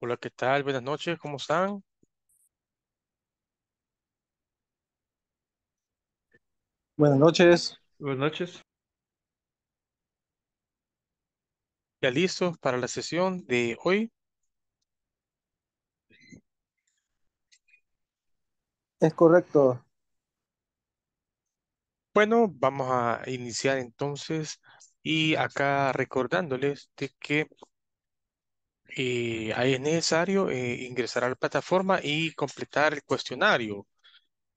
Hola, ¿qué tal? Buenas noches, ¿cómo están? Buenas noches. Buenas noches. ¿Ya listos para la sesión de hoy? Es correcto. Bueno, vamos a iniciar entonces y acá recordándoles de que eh, ahí es necesario eh, ingresar a la plataforma y completar el cuestionario,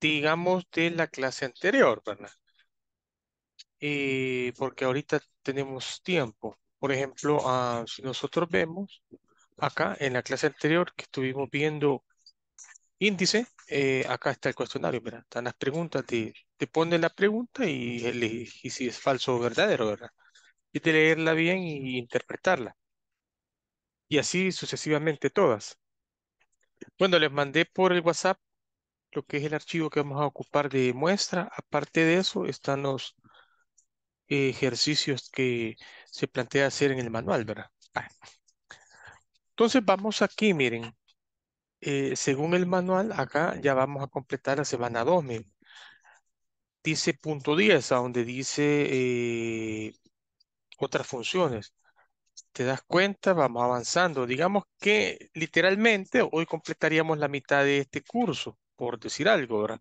digamos, de la clase anterior, ¿verdad? Eh, porque ahorita tenemos tiempo. Por ejemplo, ah, si nosotros vemos acá en la clase anterior que estuvimos viendo índice, acá está el cuestionario, ¿verdad? Están las preguntas, te, te ponen la pregunta y, si es falso o verdadero, ¿verdad? Y de leerla bien y interpretarla y así sucesivamente todas. Bueno, les mandé por el WhatsApp lo que es el archivo que vamos a ocupar de muestra. Aparte de eso, están los ejercicios que se plantea hacer en el manual, ¿verdad? Ah. Entonces vamos aquí, miren. Eh, según el manual, acá ya vamos a completar la semana 2, Dice punto 10, a donde dice eh, otras funciones. ¿Te das cuenta? Vamos avanzando. Digamos que literalmente hoy completaríamos la mitad de este curso, por decir algo, ¿verdad?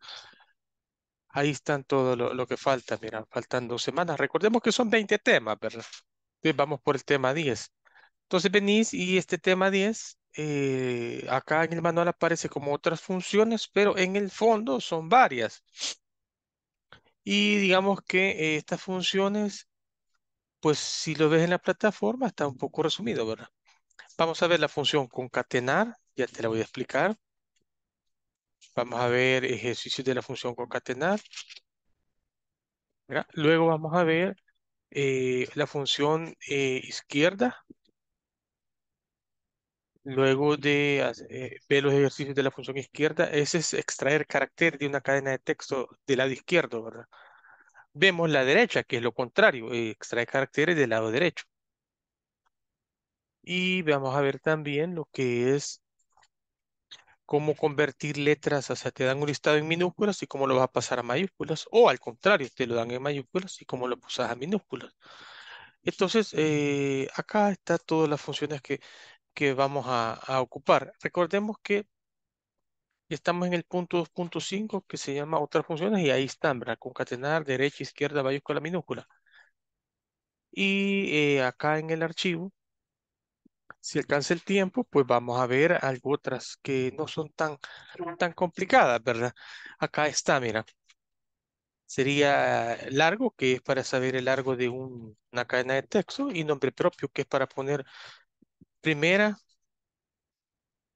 Ahí están todo lo, que falta, mira, faltan dos semanas. Recordemos que son 20 temas, ¿verdad? Entonces vamos por el tema 10. Entonces venís y este tema 10, eh, acá en el manual aparece como otras funciones, pero en el fondo son varias. Y digamos que eh, estas funciones pues si lo ves en la plataforma está un poco resumido, ¿verdad? Vamos a ver la función concatenar, ya te la voy a explicar. Vamos a ver ejercicios de la función concatenar. Luego vamos a ver eh, la función eh, izquierda. Luego de eh, ver los ejercicios de la función izquierda, ese es extraer carácter de una cadena de texto del lado izquierdo, ¿verdad? vemos la derecha, que es lo contrario, eh, extrae caracteres del lado derecho. Y vamos a ver también lo que es cómo convertir letras, o sea, te dan un listado en minúsculas y cómo lo vas a pasar a mayúsculas, o al contrario, te lo dan en mayúsculas y cómo lo pasas a minúsculas. Entonces, eh, acá están todas las funciones que, que vamos a, a ocupar. Recordemos que y estamos en el punto 2.5 que se llama otras funciones y ahí están, ¿verdad? Concatenar, derecha, izquierda, mayúscula, minúscula. Y eh, acá en el archivo, si alcanza el tiempo, pues vamos a ver algo otras que no son tan, tan complicadas, ¿verdad? Acá está, mira. Sería largo, que es para saber el largo de una cadena de texto, y nombre propio, que es para poner primera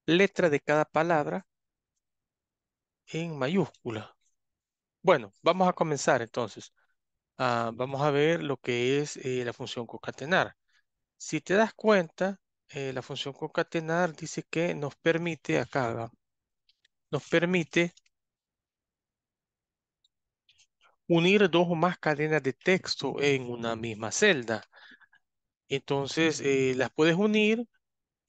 letra de cada palabra en mayúscula. Bueno, vamos a comenzar entonces. Ah, vamos a ver lo que es eh, la función concatenar. Si te das cuenta, eh, la función concatenar dice que nos permite, acá nos permite unir dos o más cadenas de texto en una misma celda. Entonces, eh, las puedes unir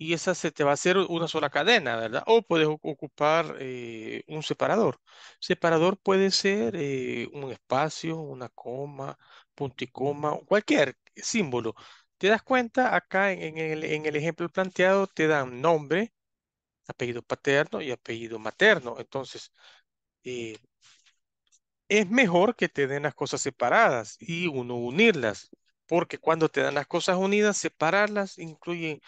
y esa se te va a hacer una sola cadena, ¿verdad? O puedes ocupar eh, un separador. Separador puede ser eh, un espacio, una coma, y coma, cualquier símbolo. ¿Te das cuenta? Acá en el, ejemplo planteado te dan nombre, apellido paterno y apellido materno. Entonces, eh, es mejor que te den las cosas separadas y uno unirlas porque cuando te dan las cosas unidas, separarlas incluye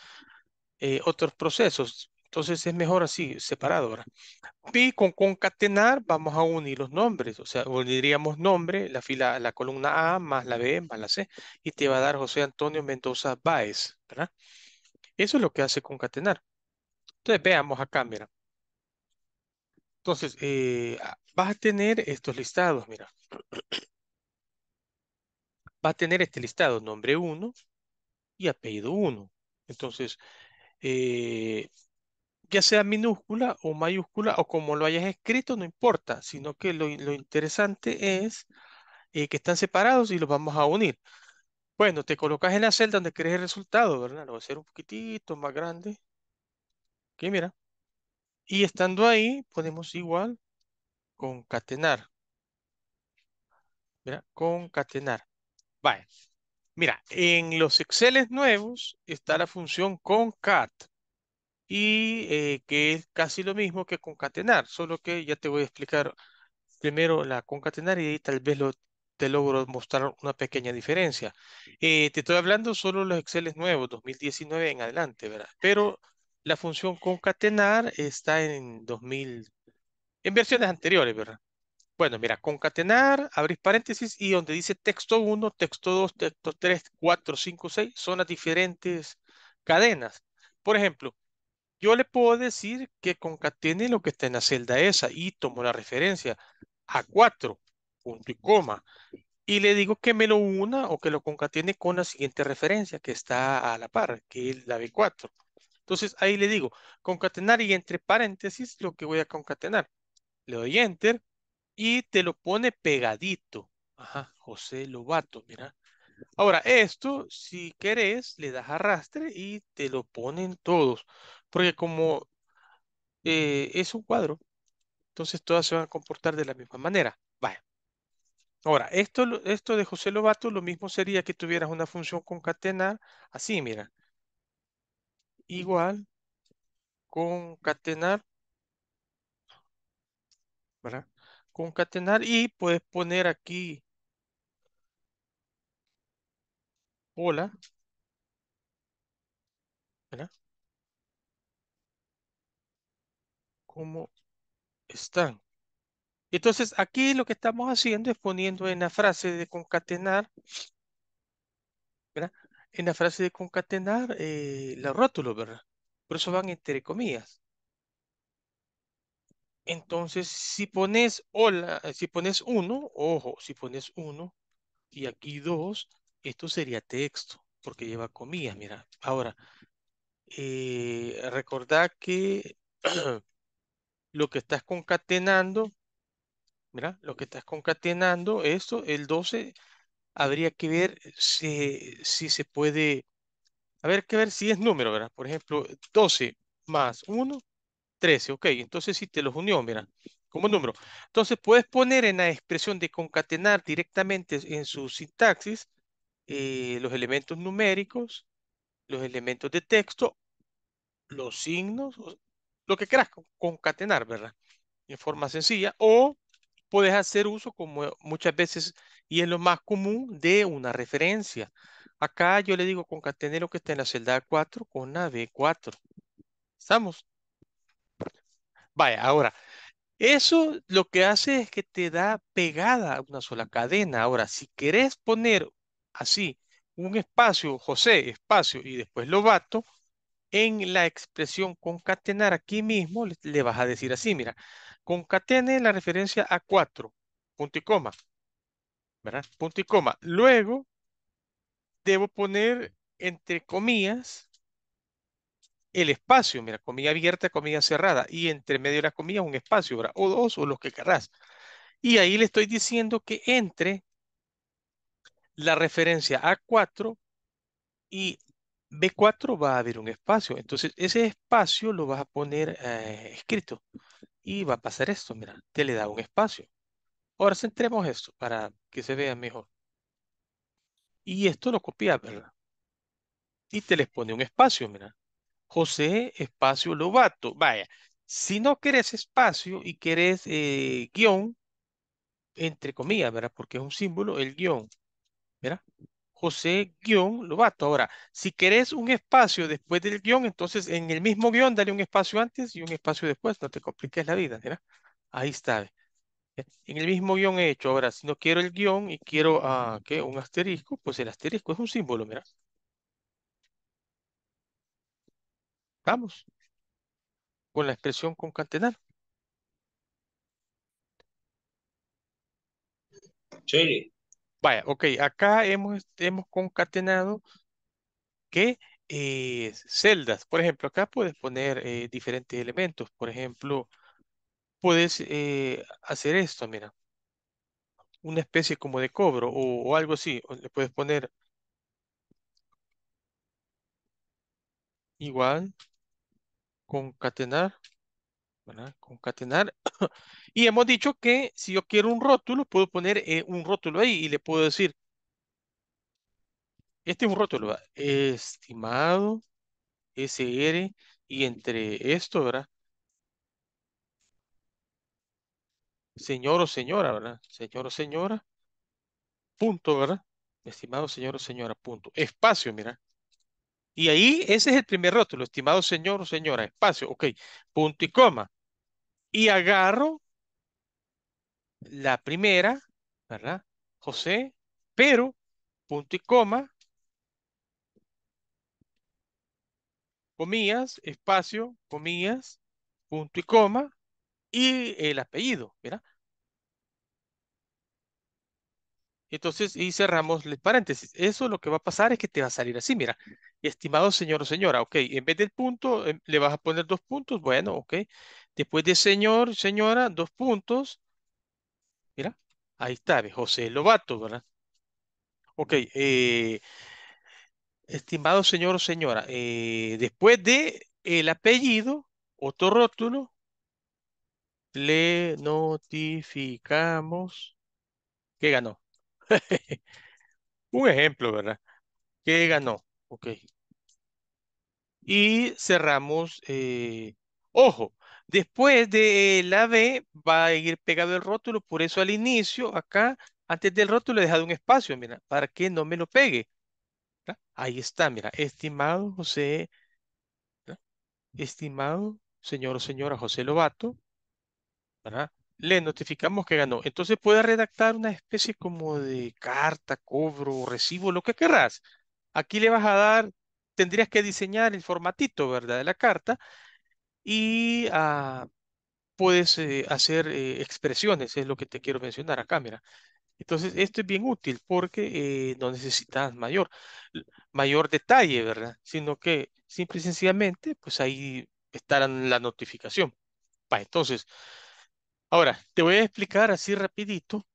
eh, otros procesos. Entonces es mejor así, separado. Y con concatenar vamos a unir los nombres, o sea, uniríamos nombre, la fila, la columna A más la B más la C, y te va a dar José Antonio Mendoza Báez, ¿verdad? Eso es lo que hace concatenar. Entonces veamos acá, mira. Entonces, eh, vas a tener estos listados, mira. Vas a tener este listado, nombre 1 y apellido 1. Entonces, eh, ya sea minúscula o mayúscula o como lo hayas escrito, no importa, sino que lo, interesante es eh, que están separados y los vamos a unir. Bueno, te colocas en la celda donde crees el resultado, ¿verdad? Lo voy a hacer un poquitito más grande. ok, mira. Y estando ahí, ponemos igual concatenar. Mira, concatenar. Vale. Mira, en los Exceles nuevos está la función concat y eh, que es casi lo mismo que concatenar, solo que ya te voy a explicar primero la concatenar y tal vez lo, te logro mostrar una pequeña diferencia. Eh, te estoy hablando solo de los Exceles nuevos, 2019 en adelante, ¿verdad? Pero la función concatenar está en 2000, en versiones anteriores, ¿verdad? Bueno, mira, concatenar, abrir paréntesis y donde dice texto 1, texto 2, texto 3, 4, 5, 6, son las diferentes cadenas. Por ejemplo, yo le puedo decir que concatene lo que está en la celda esa y tomo la referencia a 4, punto y coma. Y le digo que me lo una o que lo concatene con la siguiente referencia que está a la par, que es la B4. Entonces ahí le digo concatenar y entre paréntesis lo que voy a concatenar. Le doy enter y te lo pone pegadito. Ajá, José Lobato, mira. Ahora, esto, si querés, le das arrastre y te lo ponen todos. Porque como eh, es un cuadro, entonces todas se van a comportar de la misma manera. Vaya. Ahora, esto, esto de José Lobato, lo mismo sería que tuvieras una función concatenar, así, mira. Igual, concatenar, ¿verdad? concatenar y puedes poner aquí hola. ¿Verdad? ¿Cómo están? Entonces, aquí lo que estamos haciendo es poniendo en la frase de concatenar, ¿verdad? En la frase de concatenar eh, la rótulo, ¿verdad? Por eso van entre comillas. Entonces, si pones hola, eh, si pones uno, ojo, si pones uno y aquí dos, esto sería texto, porque lleva comillas, mira. Ahora, eh, recordad que lo que estás concatenando, mira, lo que estás concatenando, esto, el 12, habría que ver si, si se puede, a ver, que ver si es número, ¿verdad? Por ejemplo, 12 más 1 13, ok, entonces si te los unió, mira, como número. Entonces puedes poner en la expresión de concatenar directamente en su sintaxis eh, los elementos numéricos, los elementos de texto, los signos, lo que quieras concatenar, ¿verdad? En forma sencilla. O puedes hacer uso, como muchas veces, y es lo más común, de una referencia. Acá yo le digo concatenar lo que está en la celda 4 con la B4. ¿Estamos? Vaya, ahora, eso lo que hace es que te da pegada a una sola cadena. Ahora, si querés poner así un espacio, José, espacio, y después lo vato, en la expresión concatenar aquí mismo, le, vas a decir así, mira, concatene la referencia a 4, punto y coma, ¿verdad? Punto y coma. Luego, debo poner entre comillas el espacio, mira, comida abierta, comida cerrada, y entre medio de las comida un espacio, o dos, o los que querrás. Y ahí le estoy diciendo que entre la referencia A4 y B4 va a haber un espacio. Entonces, ese espacio lo vas a poner eh, escrito. Y va a pasar esto, mira, te le da un espacio. Ahora centremos esto para que se vea mejor. Y esto lo copias, ¿verdad? Y te les pone un espacio, mira. José Espacio Lobato. Vaya, si no querés espacio y querés eh, guión, entre comillas, ¿verdad? Porque es un símbolo, el guión, ¿verdad? José guión Lobato. Ahora, si querés un espacio después del guión, entonces en el mismo guión dale un espacio antes y un espacio después, no te compliques la vida, ¿verdad? Ahí está. En el mismo guión he hecho. Ahora, si no quiero el guión y quiero ah, ¿qué? un asterisco, pues el asterisco es un símbolo, ¿verdad?, Vamos, con la expresión concatenar. Sí. Vaya, ok, acá hemos, hemos concatenado que eh, celdas, por ejemplo, acá puedes poner eh, diferentes elementos, por ejemplo, puedes eh, hacer esto, mira, una especie como de cobro o, algo así, le puedes poner igual concatenar, ¿verdad? Concatenar. y hemos dicho que si yo quiero un rótulo, puedo poner eh, un rótulo ahí y le puedo decir, este es un rótulo, estimado SR y entre esto, ¿verdad? Señor o señora, ¿verdad? Señor o señora, punto, ¿verdad? Estimado señor o señora, punto. Espacio, mira. Y ahí ese es el primer rótulo, estimado señor o señora, espacio, ok, punto y coma. Y agarro la primera, ¿verdad? José, pero, punto y coma, comillas, espacio, comillas, punto y coma, y el apellido, ¿verdad? Entonces, y cerramos el paréntesis. Eso lo que va a pasar es que te va a salir así, mira, estimado señor o señora, ok, en vez del punto, em, le vas a poner dos puntos, bueno, ok. Después de señor, señora, dos puntos. Mira, ahí está, José Lobato, ¿verdad? Ok, eh, estimado señor o señora, eh, después de el apellido, otro rótulo, le notificamos que ganó. Un ejemplo, ¿verdad? que ganó? Ok. Y cerramos. Eh, ojo, después de la B va a ir pegado el rótulo, por eso al inicio, acá, antes del rótulo he dejado un espacio, mira, para que no me lo pegue. Ahí está, mira, estimado José, estimado señor o señora José Lobato, ¿verdad? le notificamos que ganó. Entonces puede redactar una especie como de carta, cobro, recibo, lo que querrás. Aquí le vas a dar, tendrías que diseñar el formatito, ¿verdad? De la carta y ah, puedes eh, hacer eh, expresiones, es lo que te quiero mencionar a cámara Entonces, esto es bien útil porque eh, no necesitas mayor, mayor detalle, ¿verdad? Sino que simple y sencillamente, pues ahí estará la notificación. entonces, Ahora, te voy a explicar así rapidito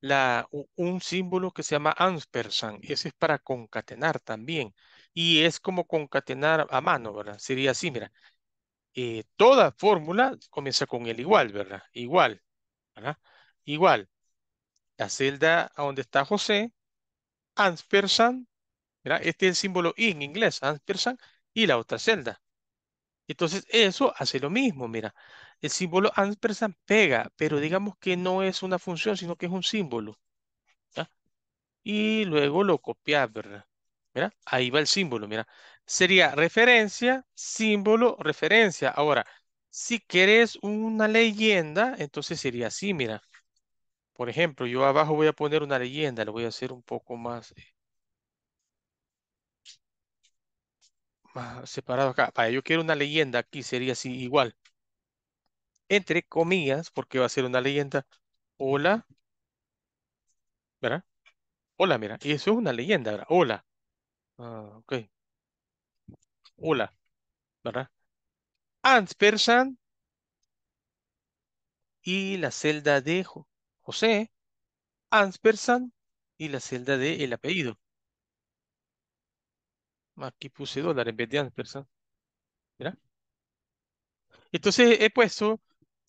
la, un símbolo que se llama ampersand. Ese es para concatenar también. Y es como concatenar a mano, ¿verdad? Sería así, mira. Eh, toda fórmula comienza con el igual, ¿verdad? Igual, ¿verdad? Igual. La celda a donde está José, ampersand, mira, este es el símbolo I en inglés, ampersand, y la otra celda. Entonces, eso hace lo mismo, mira. El símbolo ampersand pega, pero digamos que no es una función, sino que es un símbolo. Y luego lo copias, ¿verdad? Mira, ahí va el símbolo, mira. Sería referencia, símbolo, referencia. Ahora, si querés una leyenda, entonces sería así, mira. Por ejemplo, yo abajo voy a poner una leyenda, lo voy a hacer un poco más, eh, separado acá. Para yo quiero una leyenda aquí, sería así igual entre comillas, porque va a ser una leyenda. Hola, ¿verdad? Hola, mira, y eso es una leyenda, ¿verdad? Hola. Ah, ok. Hola, ¿verdad? Anspersan y la celda de José, Anspersan y la celda de el apellido. Aquí puse dólar en vez de Anspersan. Mira. Entonces he puesto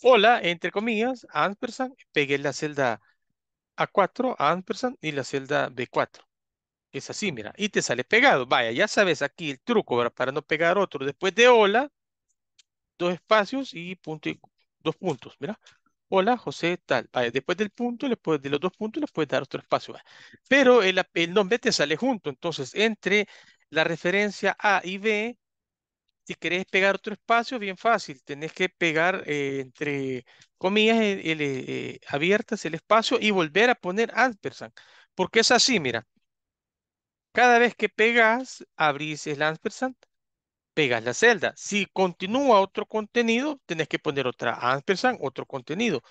Hola, entre comillas, ampersand, pegué la celda A4, ampersand y la celda B4. Es así, mira, y te sale pegado. Vaya, ya sabes aquí el truco para no pegar otro. Después de hola, dos espacios y, punto y dos puntos, mira. Hola, José, tal. después del punto, después de los dos puntos, le puedes dar otro espacio. Pero el nombre te sale junto. Entonces, entre la referencia A y B, si querés pegar otro espacio, bien fácil. Tenés que pegar eh, entre comillas eh, abiertas el espacio y volver a poner ampersand. Porque es así, mira. Cada vez que pegas, abrís el ampersand, pegas la celda. Si continúa otro contenido, tenés que poner otra ampersand, otro contenido.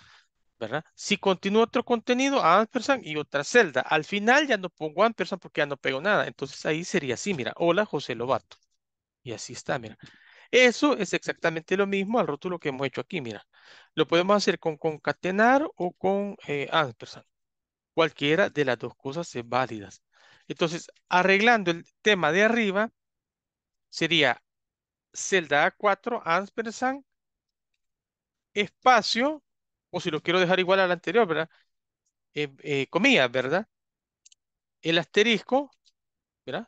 ¿verdad? Si continúa otro contenido, ampersand y otra celda. Al final ya no pongo ampersand porque ya no pego nada. Entonces ahí sería así, mira, hola José Lobato. Y así está, mira. Eso es exactamente lo mismo al rótulo que hemos hecho aquí, mira. Lo podemos hacer con concatenar o con eh, Cualquiera de las dos cosas es válida. Entonces, arreglando el tema de arriba, sería celda A4, ampersand, espacio, o si lo quiero dejar igual al anterior, ¿verdad? Eh, eh, Comía, ¿verdad? El asterisco, ¿verdad?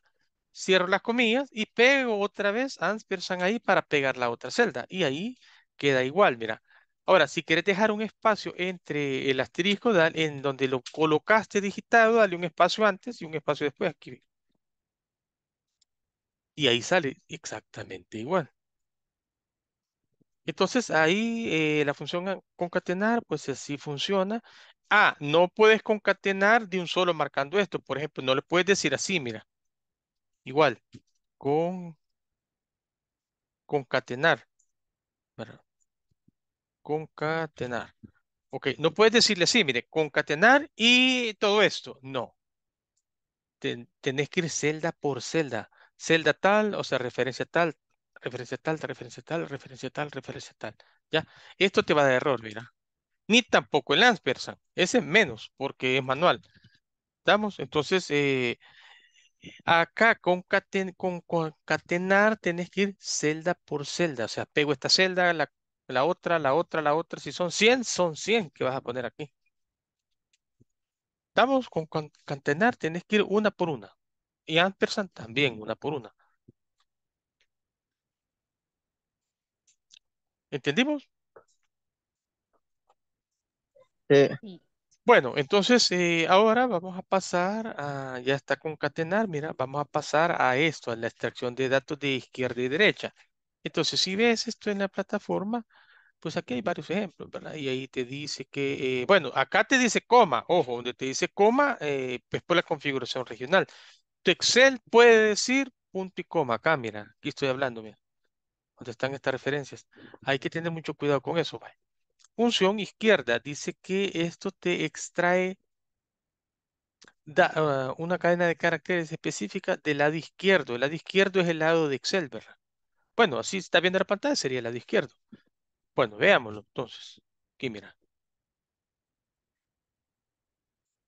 cierro las comillas y pego otra vez Anspersan ahí para pegar la otra celda. Y ahí queda igual, mira. Ahora, si quieres dejar un espacio entre el asterisco, en donde lo colocaste digitado, dale un espacio antes y un espacio después Y ahí sale exactamente igual. Entonces, ahí eh, la función concatenar, pues así funciona. Ah, no puedes concatenar de un solo marcando esto. Por ejemplo, no le puedes decir así, mira. Igual, con concatenar. Concatenar. Ok, no puedes decirle así, mire, concatenar y todo esto. No. tenés que ir celda por celda. Celda tal, o sea, referencia tal, referencia tal, referencia tal, referencia tal, referencia tal. ¿Ya? Esto te va a dar error, mira. Ni tampoco el Ampersand. Ese es menos, porque es manual. ¿Estamos? Entonces, eh, Acá con concatenar tenés que ir celda por celda. O sea, pego esta celda, la, la otra, la otra, la otra. Si son 100, son 100 que vas a poner aquí. Estamos con concatenar, tenés que ir una por una. Y ampersand también, una por una. ¿Entendimos? Bueno, entonces eh, ahora vamos a pasar a, ya está concatenar, mira, vamos a pasar a esto, a la extracción de datos de izquierda y derecha. Entonces, si ves esto en la plataforma, pues aquí hay varios ejemplos, ¿verdad? Y ahí te dice que, eh, bueno, acá te dice coma, ojo, donde te dice coma, eh, pues por la configuración regional. Tu Excel puede decir punto y coma, acá, mira, aquí estoy hablando, mira, donde están estas referencias. Hay que tener mucho cuidado con eso, ¿vale? Función izquierda dice que esto te extrae ah, una cadena de caracteres específica del lado izquierdo. El lado izquierdo es el lado de Excel, ¿verdad? Bueno, así está viendo la pantalla, sería el lado izquierdo. Bueno, veámoslo entonces. Aquí mira.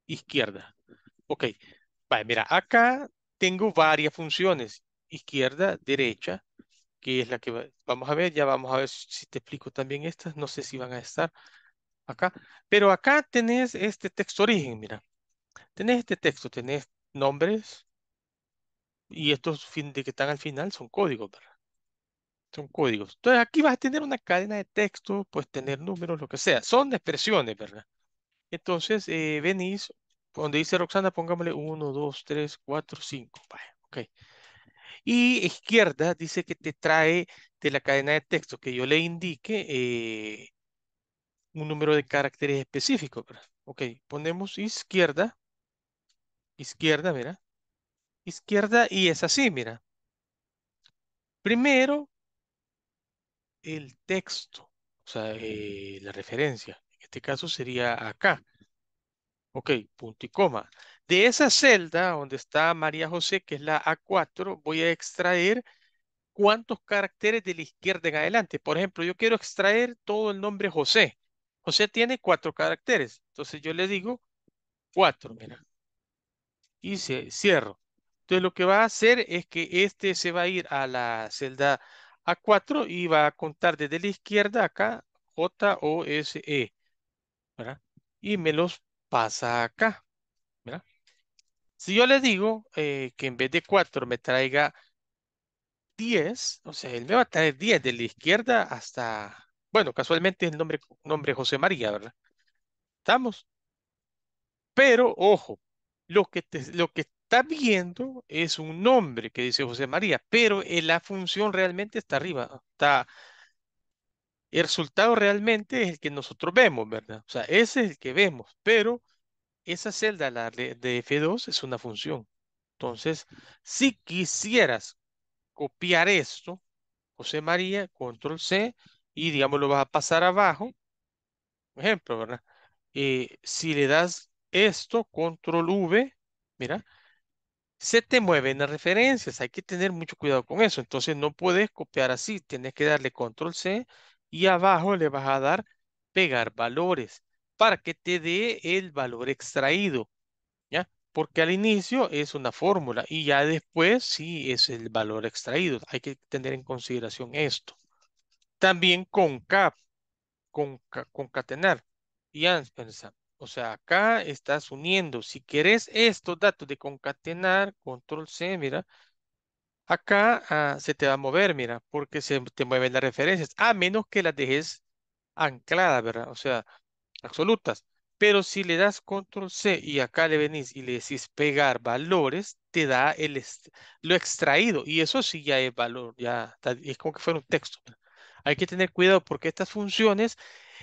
Izquierda. Ok. Vale, mira, acá tengo varias funciones. Izquierda, derecha, que es la que vamos a ver, ya vamos a ver si te explico también estas, no sé si van a estar acá, pero acá tenés este texto origen, mira, tenés este texto, tenés nombres y estos fin de que están al final son códigos, ¿verdad? Son códigos. Entonces aquí vas a tener una cadena de texto, pues tener números, lo que sea, son expresiones, ¿verdad? Entonces eh, venís, donde dice Roxana, pongámosle 1, 2, 3, 4, 5, ok. Y izquierda dice que te trae de la cadena de texto que yo le indique eh, un número de caracteres específico. Ok, ponemos izquierda, izquierda, mira, izquierda y es así, mira. Primero, el texto, o sea, eh, la referencia. En este caso sería acá. Ok, punto y coma. De esa celda donde está María José, que es la A4, voy a extraer cuántos caracteres de la izquierda en adelante. Por ejemplo, yo quiero extraer todo el nombre José. José tiene cuatro caracteres. Entonces yo le digo cuatro, mira. Y se, cierro. Entonces lo que va a hacer es que este se va a ir a la celda A4 y va a contar desde la izquierda acá J-O-S-E. Y me los pasa acá. Si yo le digo eh, que en vez de cuatro me traiga 10, o sea, él me va a traer 10 de la izquierda hasta, bueno, casualmente el nombre, nombre José María, ¿verdad? ¿Estamos? Pero, ojo, lo que, lo que está viendo es un nombre que dice José María, pero en eh, la función realmente está arriba, está... El resultado realmente es el que nosotros vemos, ¿verdad? O sea, ese es el que vemos, pero esa celda la de F2 es una función. Entonces, si quisieras copiar esto, José María, control C, y digamos lo vas a pasar abajo, por ejemplo, ¿verdad? Eh, si le das esto, control V, mira, se te mueven las referencias, hay que tener mucho cuidado con eso, entonces no puedes copiar así, tienes que darle control C y abajo le vas a dar pegar valores para que te dé el valor extraído, ¿ya? Porque al inicio es una fórmula y ya después sí es el valor extraído. Hay que tener en consideración esto. También con cap, con concatenar y pensar. O sea, acá estás uniendo. Si querés estos datos de concatenar, control C, mira, acá ah, se te va a mover, mira, porque se te mueven las referencias, a menos que las dejes ancladas, ¿verdad? O sea, absolutas. Pero si le das control C y acá le venís y le decís pegar valores, te da el lo extraído. Y eso sí ya es valor, ya es como que fuera un texto. Hay que tener cuidado porque estas funciones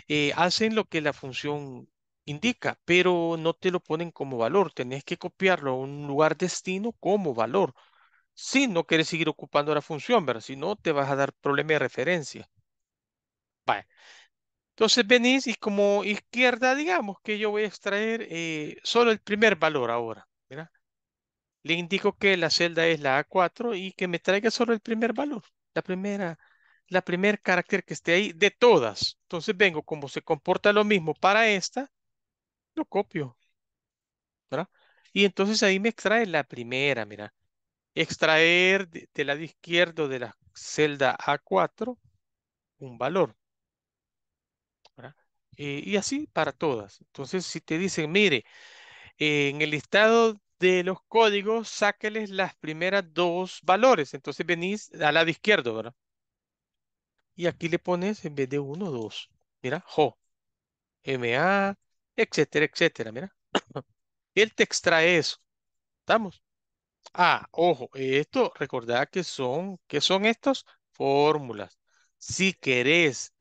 eh, hacen lo que la función indica, pero no te lo ponen como valor. Tenés que copiarlo a un lugar destino como valor. Si no quieres seguir ocupando la función, Si no, te vas a dar problema de referencia. Entonces venís y como izquierda, digamos que yo voy a extraer eh, solo el primer valor ahora. Le indico que la celda es la A4 y que me traiga solo el primer valor, la primera, la primer carácter que esté ahí de todas. Entonces vengo, como se comporta lo mismo para esta, lo copio. Y entonces ahí me extrae la primera, mira. Extraer de, del lado izquierdo de la celda A4 un valor. Eh, y así para todas. Entonces, si te dicen, mire, eh, en el listado de los códigos, sáqueles las primeras dos valores. Entonces venís al lado izquierdo, ¿verdad? Y aquí le pones en vez de uno, dos. Mira, Jo, MA, etcétera, etcétera. Mira, él te extrae eso. ¿Estamos? Ah, ojo, esto, recordad que son, que son estas fórmulas. Si querés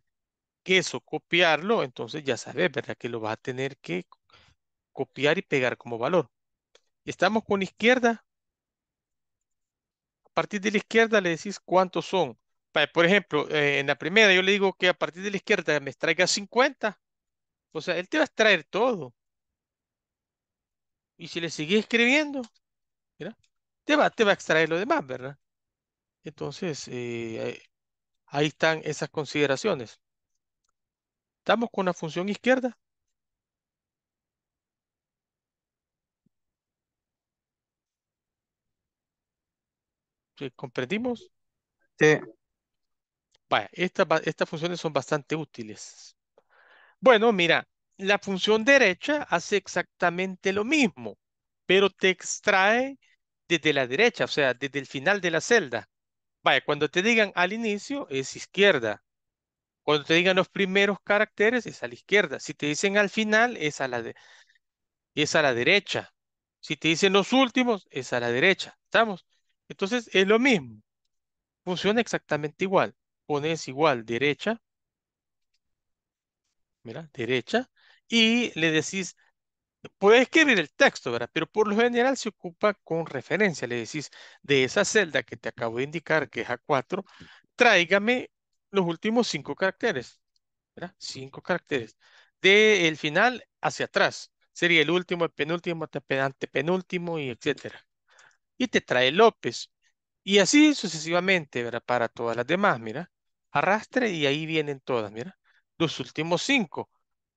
eso copiarlo, entonces ya sabes, ¿verdad? Que lo va a tener que copiar y pegar como valor. Estamos con izquierda. A partir de la izquierda le decís cuántos son. Por ejemplo, eh, en la primera yo le digo que a partir de la izquierda me extraiga 50. O sea, él te va a extraer todo. Y si le sigues escribiendo, mira Te, va, te va a extraer lo demás, ¿verdad? Entonces, eh, ahí están esas consideraciones. Estamos con la función izquierda. ¿Comprendimos? estas funciones son bastante útiles. Bueno, mira, la función derecha hace exactamente lo mismo, pero te extrae desde la derecha, o sea, desde el final de la celda. Vaya, cuando te digan al inicio es izquierda. Cuando te digan los primeros caracteres es a la izquierda. Si te dicen al final es a la, es a la derecha. Si te dicen los últimos es a la derecha. ¿Estamos? Entonces es lo mismo. Funciona exactamente igual. Pones igual derecha. Mira, derecha. Y le decís, puedes escribir el texto, ¿verdad? Pero por lo general se ocupa con referencia. Le decís, de esa celda que te acabo de indicar, que es A4, tráigame los últimos cinco caracteres, ¿verdad? Cinco caracteres. De el final hacia atrás. Sería el último, el penúltimo, el antepenúltimo y etcétera. Y te trae López. Y así sucesivamente, ¿verdad? Para todas las demás, mira. Arrastre y ahí vienen todas, mira. Los últimos cinco.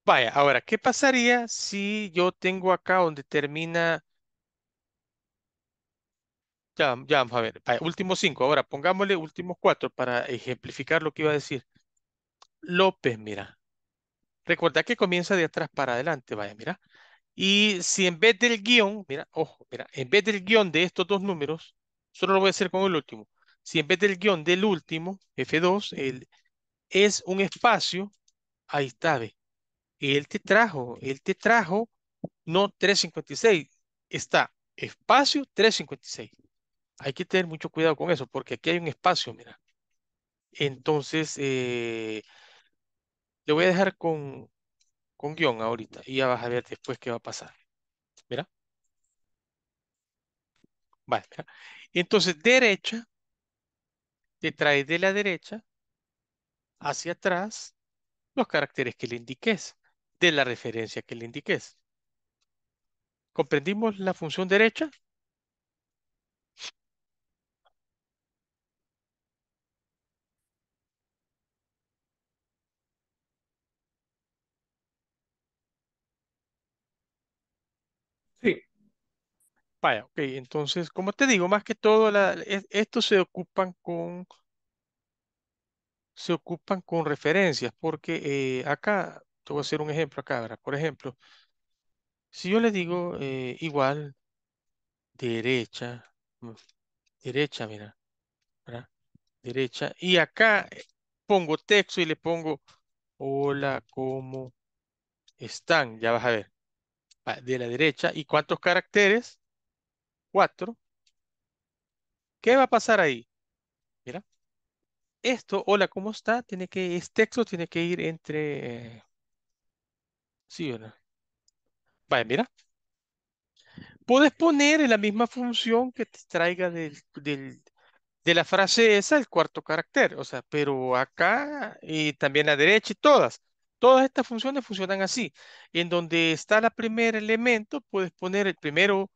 Vaya, ahora, ¿qué pasaría si yo tengo acá donde termina ya, vamos a ver. último cinco. Ahora pongámosle últimos cuatro para ejemplificar lo que iba a decir. López, mira. Recuerda que comienza de atrás para adelante, vaya, mira. Y si en vez del guión, mira, ojo, mira, en vez del guión de estos dos números, solo lo voy a hacer con el último. Si en vez del guión del último, F2, es un espacio, ahí está, ve. Él te trajo, él te trajo, no 356, está espacio 356. Hay que tener mucho cuidado con eso, porque aquí hay un espacio, mira. Entonces, eh, le voy a dejar con, guión ahorita y ya vas a ver después qué va a pasar. Mira. Vale, Entonces, derecha, te trae de la derecha hacia atrás los caracteres que le indiques, de la referencia que le indiques. ¿Comprendimos la función derecha? Vaya, ok, entonces, como te digo, más que todo, la- estos se ocupan con, se ocupan con referencias, porque eh, acá, te voy a hacer un ejemplo acá, ¿verdad? Por ejemplo, si yo le digo eh, igual, derecha, mm, derecha, mira, Derecha, y acá eh, pongo texto y le pongo, hola, ¿cómo están? Ya vas a ver, de la derecha, ¿y cuántos caracteres? 4, ¿qué va a pasar ahí? Mira, esto, hola, ¿cómo está? Tiene que, este texto tiene que ir entre, sí hola. Vaya, mira. Puedes poner en la misma función que te traiga de la frase esa el cuarto carácter, o sea, pero acá y también a derecha y todas. Todas estas funciones funcionan así. En donde está el primer elemento, puedes poner el primero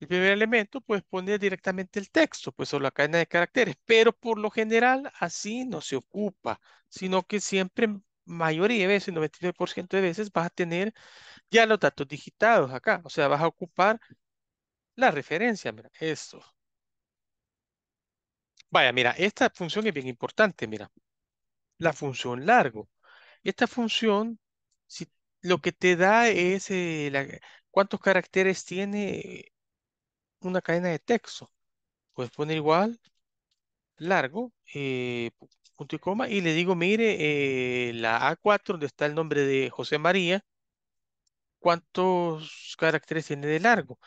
el primer elemento, pues poner directamente el texto, pues o la cadena de caracteres, pero por lo general así no se ocupa, sino que siempre, mayoría de veces, 99% de veces, vas a tener ya los datos digitados acá, o sea, vas a ocupar la referencia, mira, esto. Vaya, mira, esta función es bien importante, mira, la función largo. Esta función, si, lo que te da es eh, cuántos caracteres tiene una cadena de texto. Puedes poner igual, largo, eh, punto y coma, y le digo, mire, eh, la A4, donde está el nombre de José María, ¿cuántos caracteres tiene de largo?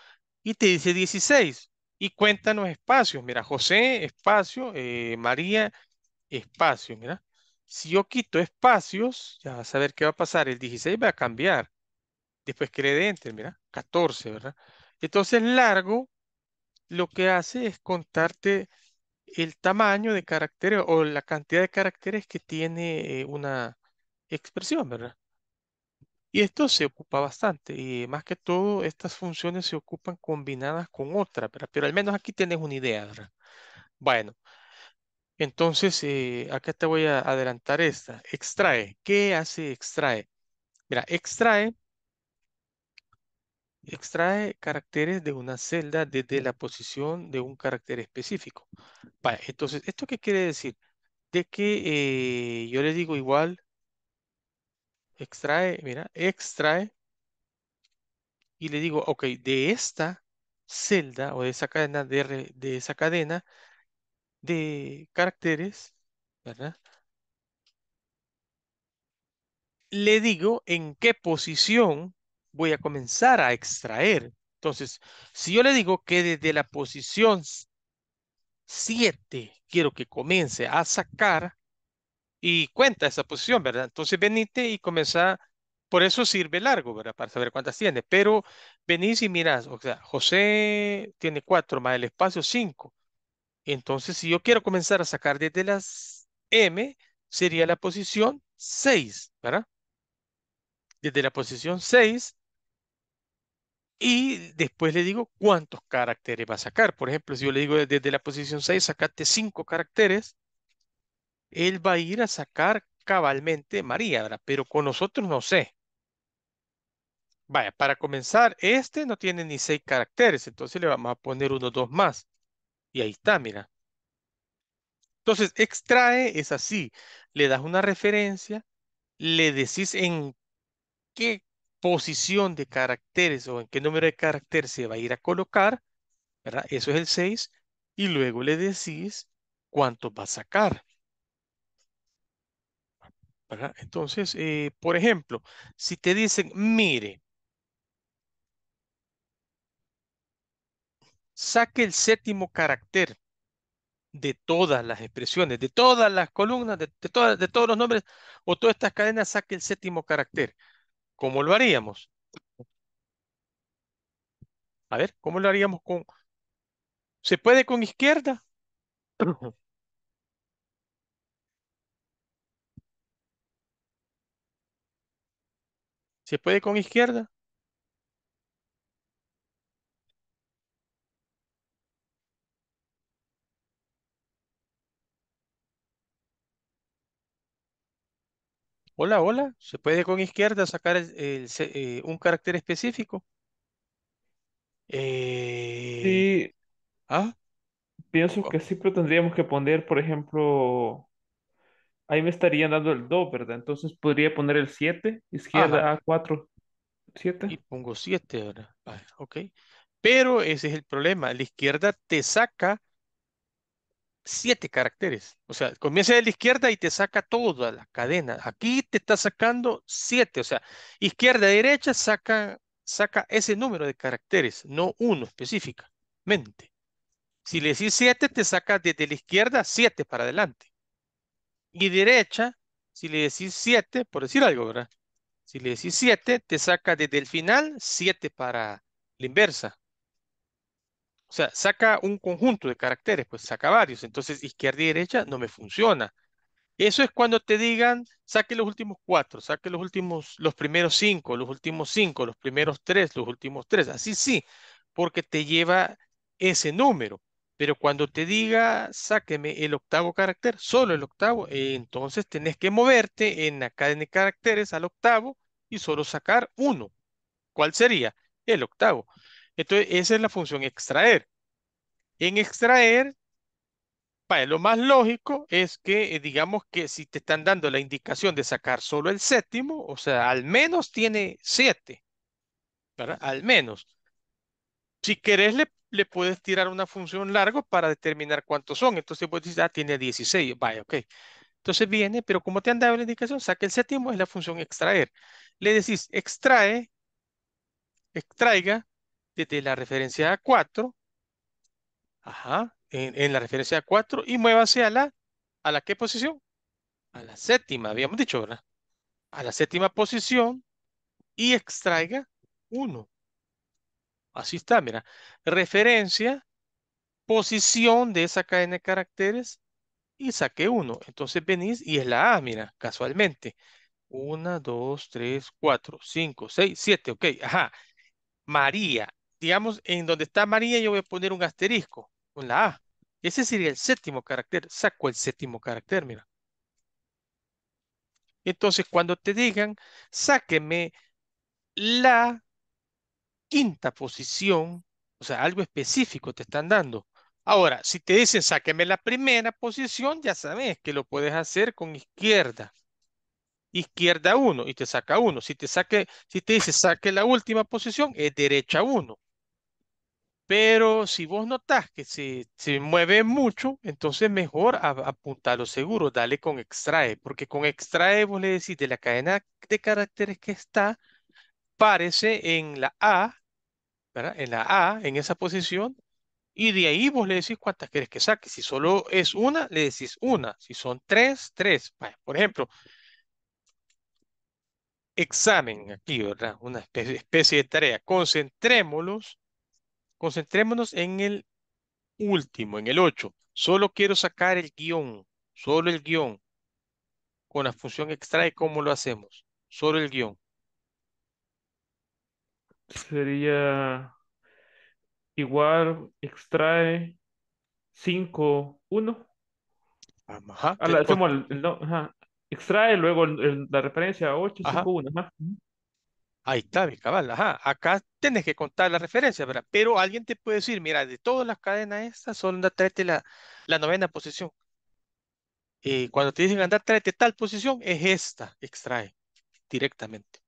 Y te dice 16. Y cuéntanos espacios. Mira, José, espacio, eh, María, espacio. Mira, si yo quito espacios, ya vas a saber qué va a pasar. El 16 va a cambiar. Después que le den, mira, 14, ¿verdad? Entonces, largo lo que hace es contarte el tamaño de caracteres o la cantidad de caracteres que tiene eh, una expresión, ¿verdad? Y esto se ocupa bastante y más que todo estas funciones se ocupan combinadas con otras, ¿verdad? Pero al menos aquí tienes una idea, ¿verdad? Bueno, entonces eh, acá te voy a adelantar esta. Extrae. ¿Qué hace extrae? Mira, extrae Extrae caracteres de una celda desde la posición de un carácter específico. entonces, ¿esto qué quiere decir? De que eh, yo le digo igual, extrae, mira, extrae, y le digo, ok, de esta celda o de esa cadena, de, de esa cadena de caracteres, ¿verdad? Le digo en qué posición voy a comenzar a extraer. Entonces, si yo le digo que desde la posición 7 quiero que comience a sacar y cuenta esa posición, ¿verdad? Entonces venite y comienza, por eso sirve largo, ¿verdad? Para saber cuántas tiene, pero venís y mirás, o sea, José tiene 4 más el espacio 5. Entonces, si yo quiero comenzar a sacar desde las M, sería la posición 6, ¿verdad? Desde la posición 6 y después le digo cuántos caracteres va a sacar. Por ejemplo, si yo le digo desde la posición 6, sacaste 5 caracteres, él va a ir a sacar cabalmente María, Pero con nosotros no sé. Vaya, para comenzar, este no tiene ni 6 caracteres, entonces le vamos a poner uno dos más. Y ahí está, mira. Entonces, extrae es así. Le das una referencia, le decís en qué posición de caracteres o en qué número de caracteres se va a ir a colocar, ¿verdad? Eso es el 6. Y luego le decís cuánto va a sacar. Entonces, eh, por ejemplo, si te dicen, mire, saque el séptimo carácter de todas las expresiones, de todas las columnas, de, de todos los nombres o todas estas cadenas, saque el séptimo carácter. ¿Cómo lo haríamos? A ver, ¿cómo lo haríamos con... ¿Se puede con izquierda? ¿Se puede con izquierda? Hola, hola. ¿Se puede con izquierda sacar eh, un carácter específico? Eh, sí, ah, pienso que sí, pero tendríamos que poner, por ejemplo, ahí me estarían dando el 2, ¿verdad? Entonces podría poner el 7, izquierda A4, 7. Y pongo 7, ahora ah, ok. Pero ese es el problema. La izquierda te saca siete caracteres. O sea, comienza de la izquierda y te saca toda la cadena. Aquí te está sacando siete. O sea, izquierda, a derecha, saca, saca ese número de caracteres, no uno específicamente. Si le decís siete, te saca desde la izquierda siete para adelante. Y derecha, si le decís siete, por decir algo, ¿verdad? Si le decís siete, te saca desde el final siete para la inversa. O sea, saca un conjunto de caracteres, pues saca varios. Entonces, izquierda y derecha no me funciona. Eso es cuando te digan, saque los últimos cuatro, saque los últimos, los primeros cinco, los últimos cinco, los primeros tres, los últimos tres. Así sí, porque te lleva ese número. Pero cuando te diga, sáqueme el octavo carácter, solo el octavo, entonces tenés que moverte en la cadena de caracteres al octavo y solo sacar uno. ¿Cuál sería? El octavo. Entonces, esa es la función extraer. En extraer, lo más lógico es que, eh, digamos que si te están dando la indicación de sacar solo el séptimo, o sea, al menos tiene siete, ¿verdad? Al menos. Si querés, le, puedes tirar una función largo para determinar cuántos son. Entonces puedes decir, ah, tiene 16. Vaya, ok. Entonces viene, pero como te han dado la indicación, saca el séptimo, es la función extraer. Le decís, extrae, extraiga desde la referencia A4, ajá, en, la referencia A4 y muévase a la, ¿a la qué posición? A la séptima, habíamos dicho, ¿verdad? A la séptima posición y extraiga 1. Así está, mira. Referencia, posición de esa cadena de caracteres y saque 1. Entonces venís y es la A, mira, casualmente. 1, 2, 3, 4, 5, 6, 7, ok, ajá. María digamos, en donde está María, yo voy a poner un asterisco con la A. Ese sería el séptimo carácter. Saco el séptimo carácter, mira. Entonces, cuando te digan, sáqueme la quinta posición, o sea, algo específico te están dando. Ahora, si te dicen, sáqueme la primera posición, ya sabes que lo puedes hacer con izquierda. Izquierda 1 y te saca uno. Si te, saque, si te dice, saque la última posición, es derecha 1. Pero si vos notás que se, se mueve mucho, entonces mejor apuntarlo seguro, dale con extrae, porque con extrae vos le decís de la cadena de caracteres que está, parece en la A, ¿verdad? En la A, en esa posición, y de ahí vos le decís cuántas querés que saque. Si solo es una, le decís una. Si son tres, tres. por ejemplo, examen aquí, ¿verdad? Una especie, de tarea. Concentrémoslos. Concentrémonos en el último, en el 8. Solo quiero sacar el guión, solo el guión. Con la función extrae, ¿cómo lo hacemos? Solo el guión. Sería igual, extrae 5, 1. Ajá. Ah, el, no, Extrae luego la referencia 8, 5, 1. más Ahí está, mi cabal. Ajá. Acá tienes que contar la referencia, ¿verdad? Pero alguien te puede decir, mira, de todas las cadenas estas, solo anda tráete la, la novena posición. Y eh, cuando te dicen anda tráete tal posición, es esta, extrae directamente.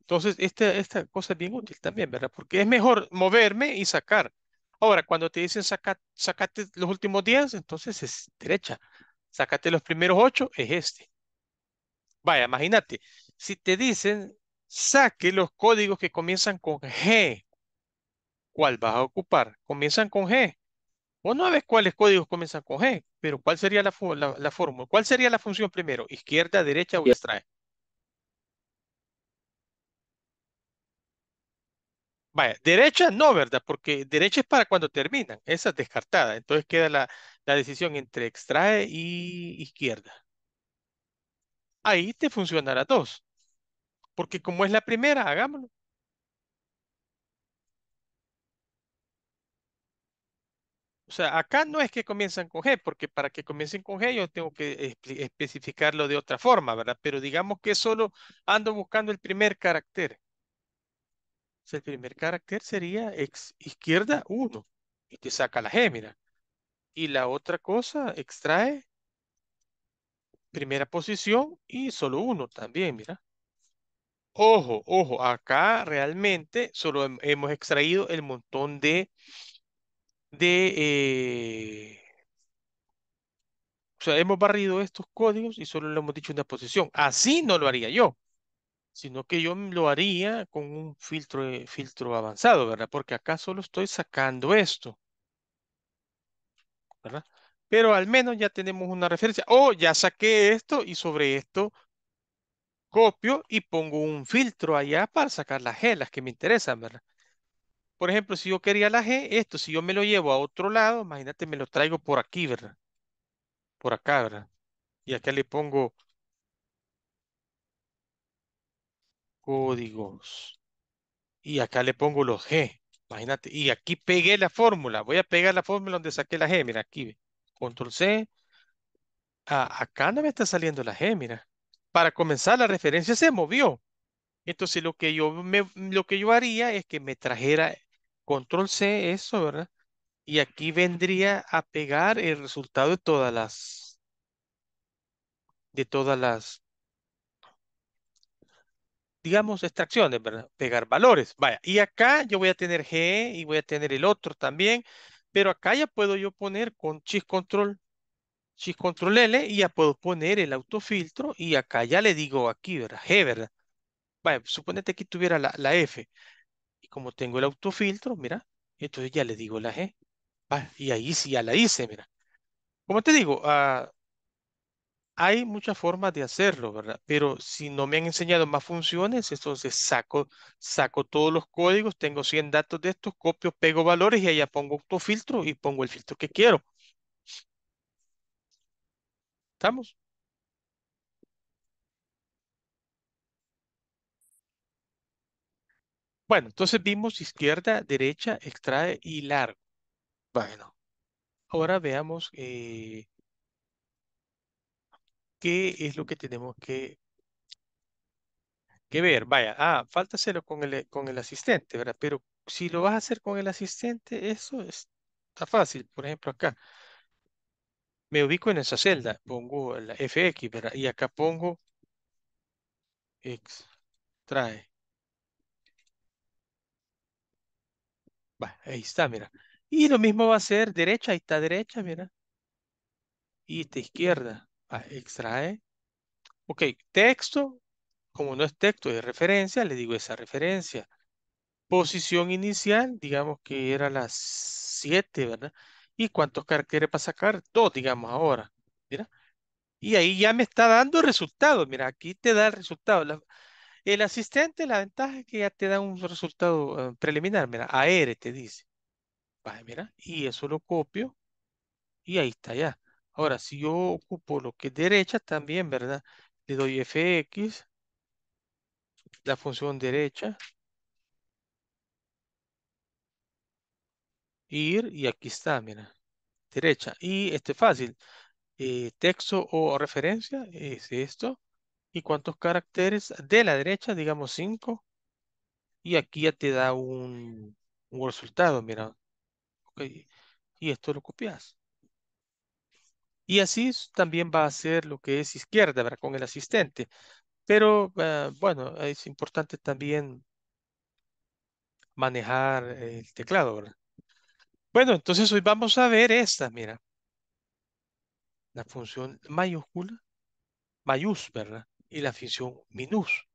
Entonces, esta, esta cosa es bien útil también, ¿verdad? Porque es mejor moverme y sacar. Ahora, cuando te dicen saca, sacate los últimos 10, entonces es derecha. sacate los primeros 8, es este. Vaya, imagínate, si te dicen saque los códigos que comienzan con G. ¿Cuál vas a ocupar? Comienzan con G. Vos no sabes cuáles códigos comienzan con G, pero ¿cuál sería la, la, fórmula? ¿Cuál sería la función primero? ¿Izquierda, derecha o extrae? Vaya, derecha no, ¿verdad? Porque derecha es para cuando terminan. Esa es descartada. Entonces queda la, la decisión entre extrae y izquierda. Ahí te funcionará dos. Porque como es la primera, hagámoslo. O sea, acá no es que comienzan con G, porque para que comiencen con G yo tengo que especificarlo de otra forma, ¿verdad? Pero digamos que solo ando buscando el primer carácter. O el primer carácter sería izquierda 1 y te saca la G, mira. Y la otra cosa extrae primera posición y solo uno también, mira. Ojo, ojo, acá realmente solo hemos extraído el montón de, de, eh, o sea, hemos barrido estos códigos y solo le hemos dicho una posición. Así no lo haría yo, sino que yo lo haría con un filtro, eh, filtro avanzado, ¿verdad? Porque acá solo estoy sacando esto, ¿verdad? Pero al menos ya tenemos una referencia. oh, ya saqué esto y sobre esto copio y pongo un filtro allá para sacar las G, las que me interesan, ¿verdad? Por ejemplo, si yo quería la G, esto, si yo me lo llevo a otro lado, imagínate, me lo traigo por aquí, ¿verdad? Por acá, ¿verdad? Y acá le pongo códigos. Y acá le pongo los G. Imagínate. Y aquí pegué la fórmula. Voy a pegar la fórmula donde saqué la G. Mira, aquí. Control C. Ah, acá no me está saliendo la G, mira. Para comenzar, la referencia se movió. Entonces lo que yo, lo que yo haría es que me trajera control C, eso, ¿verdad? Y aquí vendría a pegar el resultado de todas las, de todas las, digamos, extracciones, ¿verdad? Pegar valores. Vaya, y acá yo voy a tener G y voy a tener el otro también, pero acá ya puedo yo poner con Shift Control Shift Control L y ya puedo poner el autofiltro y acá ya le digo aquí, ¿verdad? G, ¿verdad? suponete que tuviera la, la F. Y como tengo el autofiltro, mira, entonces ya le digo la G. y ahí sí ya la hice, mira. Como te digo, ah, hay muchas formas de hacerlo, ¿verdad? Pero si no me han enseñado más funciones, entonces saco, saco todos los códigos, tengo 100 datos de estos, copio, pego valores y ya pongo autofiltro y pongo el filtro que quiero. ¿Estamos? Bueno, entonces vimos izquierda, derecha, extrae y largo. Bueno, ahora veamos eh, qué es lo que tenemos que, que ver. Vaya, ah, falta hacerlo con el, con el asistente, ¿verdad? Pero si lo vas a hacer con el asistente, eso está fácil. Por ejemplo, acá me ubico en esa celda, pongo la FX, ¿verdad? Y acá pongo extrae. Va, ahí está, mira. Y lo mismo va a ser derecha, ahí está derecha, mira. Y esta izquierda, extrae. Ok, texto, como no es texto de referencia, le digo esa referencia. Posición inicial, digamos que era las 7, ¿verdad? y cuántos caracteres para sacar, dos, digamos, ahora. Mira. Y ahí ya me está dando resultados. Mira, aquí te da el resultado. el asistente, la ventaja es que ya te da un resultado eh, preliminar. Mira, AR te dice. mira, y eso lo copio y ahí está ya. Ahora, si yo ocupo lo que es derecha también, ¿verdad? Le doy fx, la función derecha, ir y aquí está, mira, derecha. Y este fácil, eh, texto o referencia es esto. ¿Y cuántos caracteres? De la derecha, digamos 5. Y aquí ya te da un, resultado, mira. Y esto lo copias. Y así también va a ser lo que es izquierda, ¿verdad? Con el asistente. Pero eh, bueno, es importante también manejar el teclado, ¿verdad? Bueno, entonces hoy vamos a ver esta, mira. La función mayúscula, mayús, ¿verdad? Y la función minús,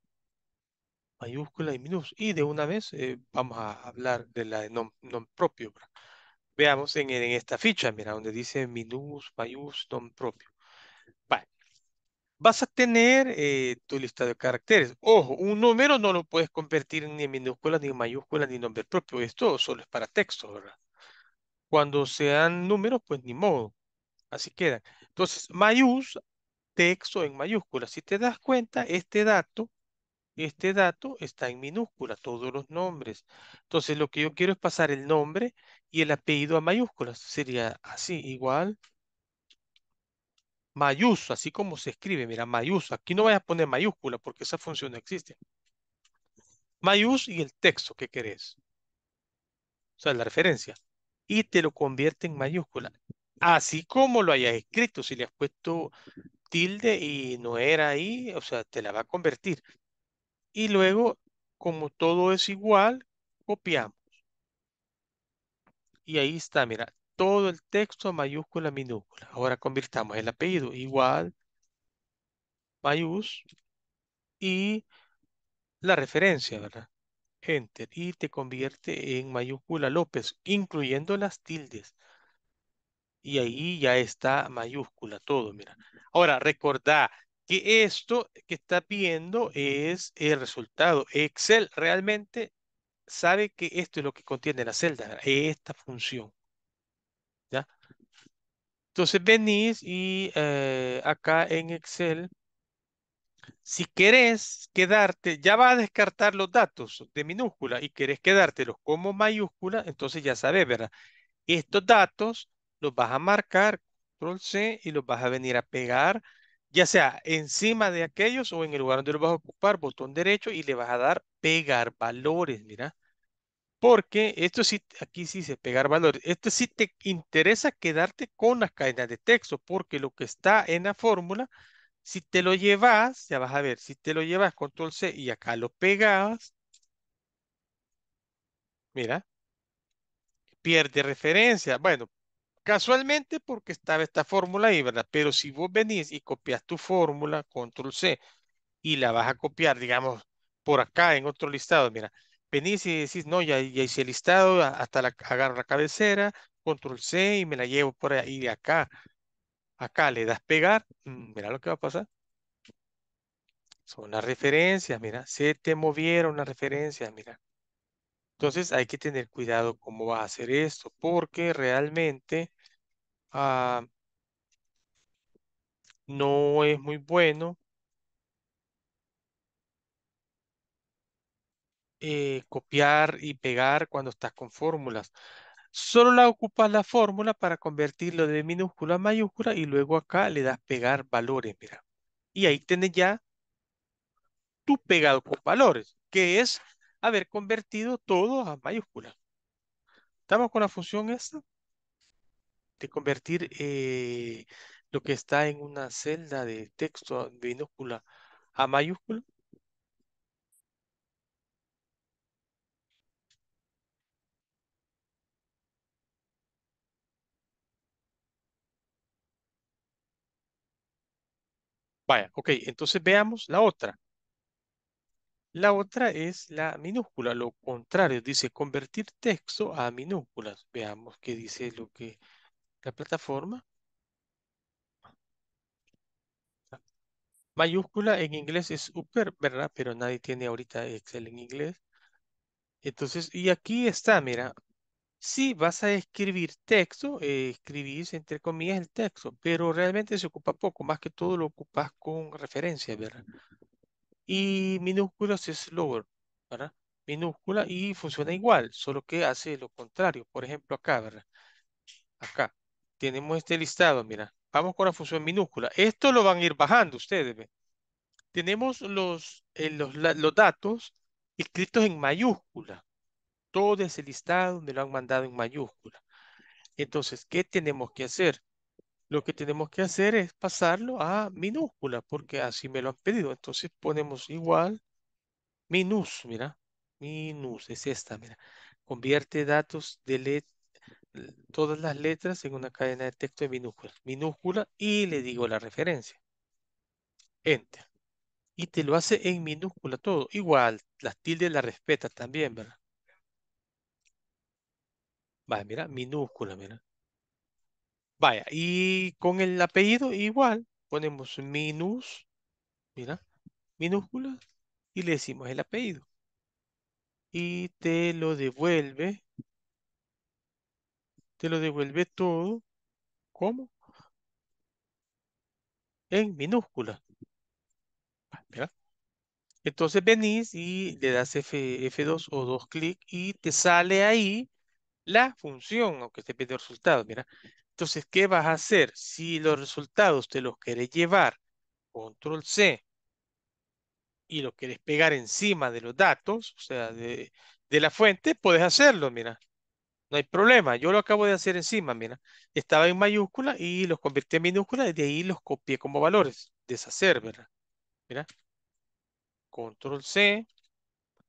mayúscula y minús. Y de una vez eh, vamos a hablar de la de propio. ¿verdad? Veamos en, esta ficha, mira, donde dice minús, mayús, nombre propio. Vale. Vas a tener eh, tu lista de caracteres. Ojo, un número no lo puedes convertir ni en minúscula, ni en mayúscula, ni en nombre propio. Esto solo es para texto, ¿verdad? Cuando sean números, pues ni modo. Así quedan. Entonces, mayús, texto en mayúscula. Si te das cuenta, este dato, este dato está en minúscula, todos los nombres. Entonces, lo que yo quiero es pasar el nombre y el apellido a mayúsculas. Sería así, igual. Mayús, así como se escribe, mira, mayús. Aquí no vayas a poner mayúscula porque esa función no existe. Mayús y el texto que querés. O sea, la referencia y te lo convierte en mayúscula. Así como lo hayas escrito, si le has puesto tilde y no era ahí, o sea, te la va a convertir. Y luego, como todo es igual, copiamos. Y ahí está, mira, todo el texto mayúscula, minúscula. Ahora convirtamos el apellido igual, mayús y la referencia, ¿verdad? Enter y te convierte en mayúscula López, incluyendo las tildes. Y ahí ya está mayúscula todo, mira. Ahora, recordá que esto que estás viendo es el resultado. Excel realmente sabe que esto es lo que contiene la celda, esta función. ¿Ya? Entonces venís y eh, acá en Excel si querés quedarte, ya va a descartar los datos de minúscula y querés quedártelos como mayúscula, entonces ya sabes, ¿verdad? Estos datos los vas a marcar, control C, y los vas a venir a pegar, ya sea encima de aquellos o en el lugar donde los vas a ocupar, botón derecho, y le vas a dar pegar valores, mira. Porque esto sí, aquí sí se pegar valores. Esto sí te interesa quedarte con las cadenas de texto, porque lo que está en la fórmula si te lo llevas, ya vas a ver, si te lo llevas control C y acá lo pegas, mira, pierde referencia. Bueno, casualmente porque estaba esta fórmula ahí, ¿verdad? Pero si vos venís y copias tu fórmula, control C, y la vas a copiar, digamos, por acá en otro listado, mira, venís y decís, no, ya, ya hice el listado, hasta la, agarro la cabecera, control C y me la llevo por ahí de acá Acá le das pegar, mm, mira lo que va a pasar. Son las referencias, mira, se te movieron las referencias, mira. Entonces hay que tener cuidado cómo va a hacer esto, porque realmente ah, no es muy bueno eh, copiar y pegar cuando estás con fórmulas. Solo la ocupas la fórmula para convertirlo de minúscula a mayúscula y luego acá le das pegar valores, mira. Y ahí tienes ya tu pegado con valores, que es haber convertido todo a mayúscula. ¿Estamos con la función esta? De convertir eh, lo que está en una celda de texto minúscula a mayúscula. Vaya, ok, entonces veamos la otra. La otra es la minúscula, lo contrario, dice convertir texto a minúsculas. Veamos qué dice lo que la plataforma. Mayúscula en inglés es upper, ¿verdad? Pero nadie tiene ahorita Excel en inglés. Entonces, y aquí está, mira, si vas a escribir texto, eh, entre comillas el texto, pero realmente se ocupa poco, más que todo lo ocupas con referencia, ¿verdad? Y minúsculas es lower, ¿verdad? Minúscula y funciona igual, solo que hace lo contrario. Por ejemplo, acá, ¿verdad? Acá tenemos este listado, mira, vamos con la función minúscula. Esto lo van a ir bajando ustedes, Tenemos los, eh, los datos escritos en mayúscula todo ese listado donde lo han mandado en mayúscula. Entonces, ¿qué tenemos que hacer? Lo que tenemos que hacer es pasarlo a minúscula, porque así me lo han pedido. Entonces ponemos igual minus, mira, minus, es esta, mira. Convierte datos de todas las letras en una cadena de texto en minúscula. Minúscula y le digo la referencia. Enter. Y te lo hace en minúscula todo. Igual, las tildes las respeta también, ¿verdad? Vaya, mira, minúscula, mira. Vaya, y con el apellido igual, ponemos minus, mira, minúscula, y le decimos el apellido. Y te lo devuelve, te lo devuelve todo, ¿cómo? En minúscula. Entonces venís y le das F, F2 o dos clic y te sale ahí la función, aunque te pide resultados, mira. Entonces, ¿qué vas a hacer? Si los resultados te los querés llevar, control C, y los querés pegar encima de los datos, o sea, de, la fuente, puedes hacerlo, mira. No hay problema, yo lo acabo de hacer encima, mira. Estaba en mayúscula y los convertí en minúscula y de ahí los copié como valores. Deshacer, ¿verdad? Mira. Control C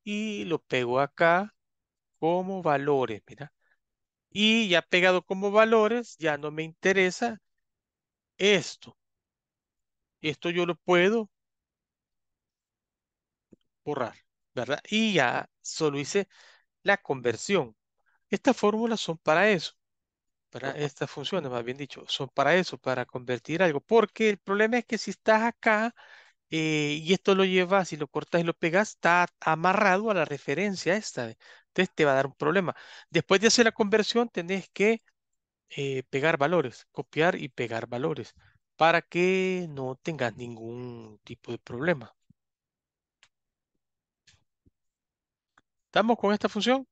y lo pego acá como valores, mira. Y ya pegado como valores, ya no me interesa esto. Esto yo lo puedo borrar, ¿verdad? Y ya solo hice la conversión. Estas fórmulas son para eso. Para estas funciones, más bien dicho, son para eso, para convertir algo. Porque el problema es que si estás acá eh, y esto lo llevas, y lo cortas y lo pegas, está amarrado a la referencia esta. Entonces te va a dar un problema. Después de hacer la conversión, tenés que eh, pegar valores, copiar y pegar valores para que no tengas ningún tipo de problema. ¿Estamos con esta función?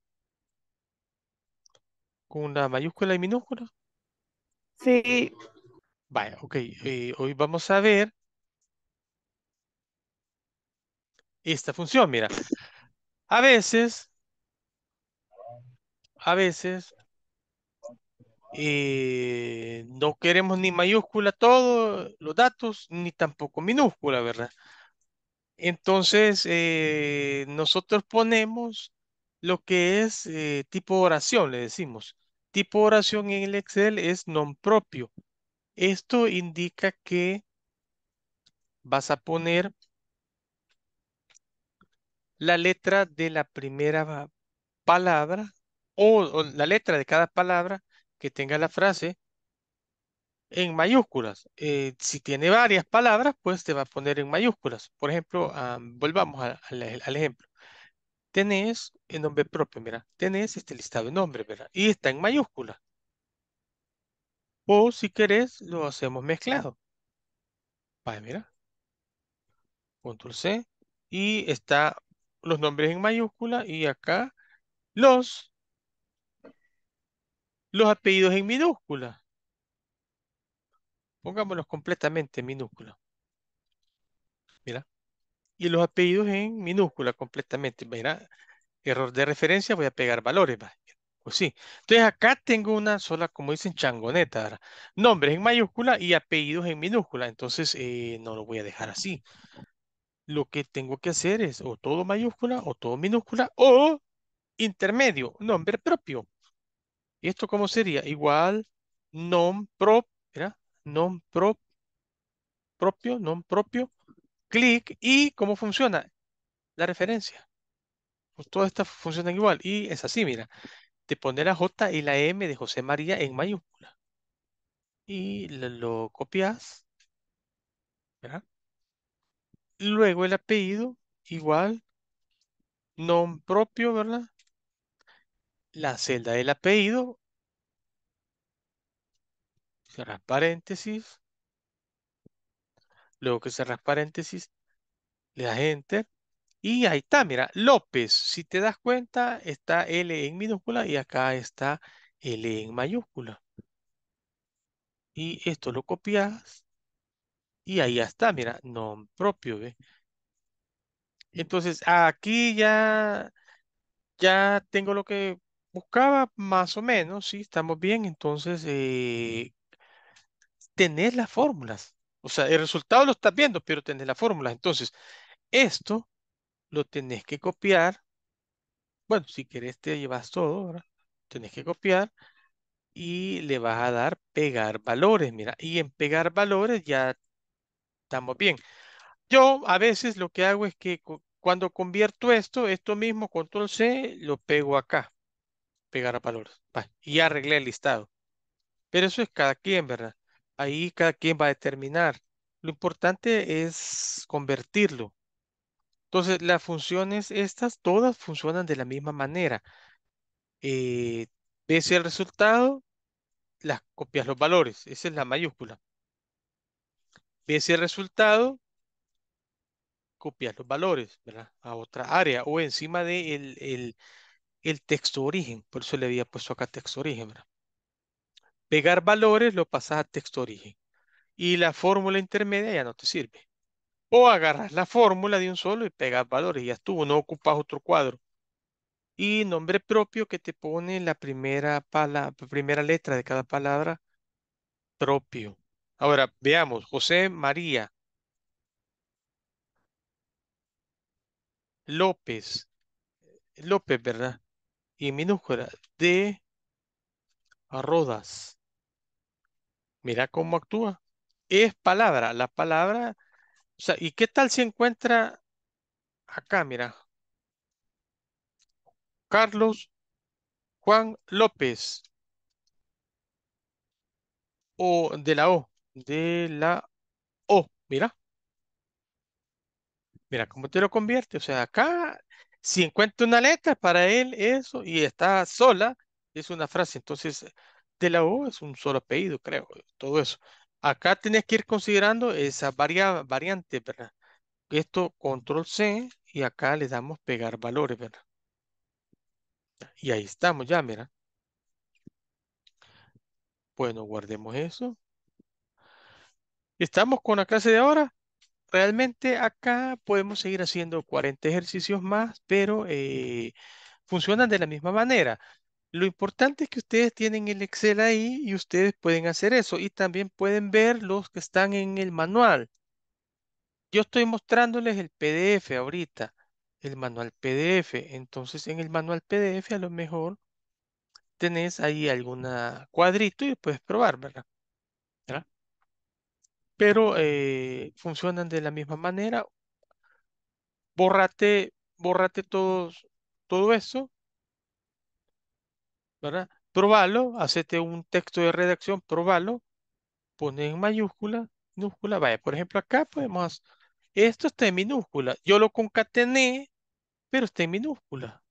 ¿Con una mayúscula y minúscula? Sí. Vaya, ok. Eh, hoy vamos a ver esta función, mira. A veces a veces eh, no queremos ni mayúscula todos los datos, ni tampoco minúscula, ¿verdad? Entonces, eh, nosotros ponemos lo que es eh, tipo oración, le decimos. Tipo oración en el Excel es non propio. Esto indica que vas a poner la letra de la primera palabra o, la letra de cada palabra que tenga la frase en mayúsculas. Eh, si tiene varias palabras, pues te va a poner en mayúsculas. Por ejemplo, ah, volvamos al ejemplo. Tenés el nombre propio, mira. Tenés este listado de nombres, ¿verdad? Y está en mayúsculas. O si querés, lo hacemos mezclado. Vale, mira. Control C. Y está los nombres en mayúscula y acá los los apellidos en minúscula. Pongámoslos completamente en minúscula. Mira. Y los apellidos en minúscula completamente. Mira, error de referencia, voy a pegar valores. Pues sí. Entonces acá tengo una sola, como dicen, changoneta. Nombres en mayúscula y apellidos en minúscula. Entonces eh, no lo voy a dejar así. Lo que tengo que hacer es o todo mayúscula o todo minúscula o intermedio, nombre propio. ¿Y esto cómo sería? Igual non prop, ¿verdad? non prop, propio, non propio, clic y cómo funciona la referencia. Pues todas estas funcionan igual y es así, mira, te pone la J y la M de José María en mayúscula. Y lo, copias, ¿verdad? Luego el apellido, igual, non propio, ¿verdad? la celda del apellido, cerrar paréntesis, luego que cerras paréntesis, le das enter y ahí está, mira, López, si te das cuenta, está L en minúscula y acá está L en mayúscula. Y esto lo copias y ahí ya está, mira, nombre propio, Entonces, aquí ya, ya tengo lo que buscaba más o menos, sí, estamos bien, entonces eh, tener las fórmulas. O sea, el resultado lo estás viendo, pero tenés las fórmulas. Entonces, esto lo tenés que copiar. Bueno, si querés te llevas todo, ¿verdad? Tenés que copiar y le vas a dar pegar valores, mira. Y en pegar valores ya estamos bien. Yo a veces lo que hago es que cuando convierto esto, esto mismo, control C, lo pego acá pegar a valores. y arreglé el listado. Pero eso es cada quien, ¿verdad? Ahí cada quien va a determinar. Lo importante es convertirlo. Entonces, las funciones, estas todas funcionan de la misma manera. Eh, ves el resultado, las copias los valores. Esa es la mayúscula. Ves el resultado, copias los valores, ¿verdad? A otra área o encima de el el texto origen. Por eso le había puesto acá texto origen. Pegar valores lo pasas a texto origen. Y la fórmula intermedia ya no te sirve. O agarras la fórmula de un solo y pegas valores. Ya estuvo, no ocupas otro cuadro. Y nombre propio que te pone la primera, pala primera letra de cada palabra. Propio. Ahora, veamos. José María. López. López, ¿verdad? y minúscula de Rodas. Mira cómo actúa. Es palabra, la palabra. O sea, ¿y qué tal si encuentra acá, mira? Carlos Juan López. O de la O. De la O. Mira. Mira cómo te lo convierte. O sea, acá si encuentra una letra, para él eso, y está sola, es una frase. Entonces, de la O es un solo apellido, creo, todo eso. Acá tenés que ir considerando esa variante, ¿verdad? Esto, control C, y acá le damos pegar valores, ¿verdad? Y ahí estamos ya, mira. Bueno, guardemos eso. Estamos con la clase de ahora realmente acá podemos seguir haciendo 40 ejercicios más, pero eh, funcionan de la misma manera. Lo importante es que ustedes tienen el Excel ahí y ustedes pueden hacer eso. Y también pueden ver los que están en el manual. Yo estoy mostrándoles el PDF ahorita, el manual PDF. Entonces, en el manual PDF a lo mejor tenés ahí alguna cuadrito y puedes probar, ¿verdad? pero eh, funcionan de la misma manera. Borrate, bórrate todos, todo eso, ¿verdad? Probalo, hacete un texto de redacción, probalo, pone en mayúscula, minúscula, vaya, por ejemplo, acá podemos, esto está en minúscula, yo lo concatené, pero está en minúscula.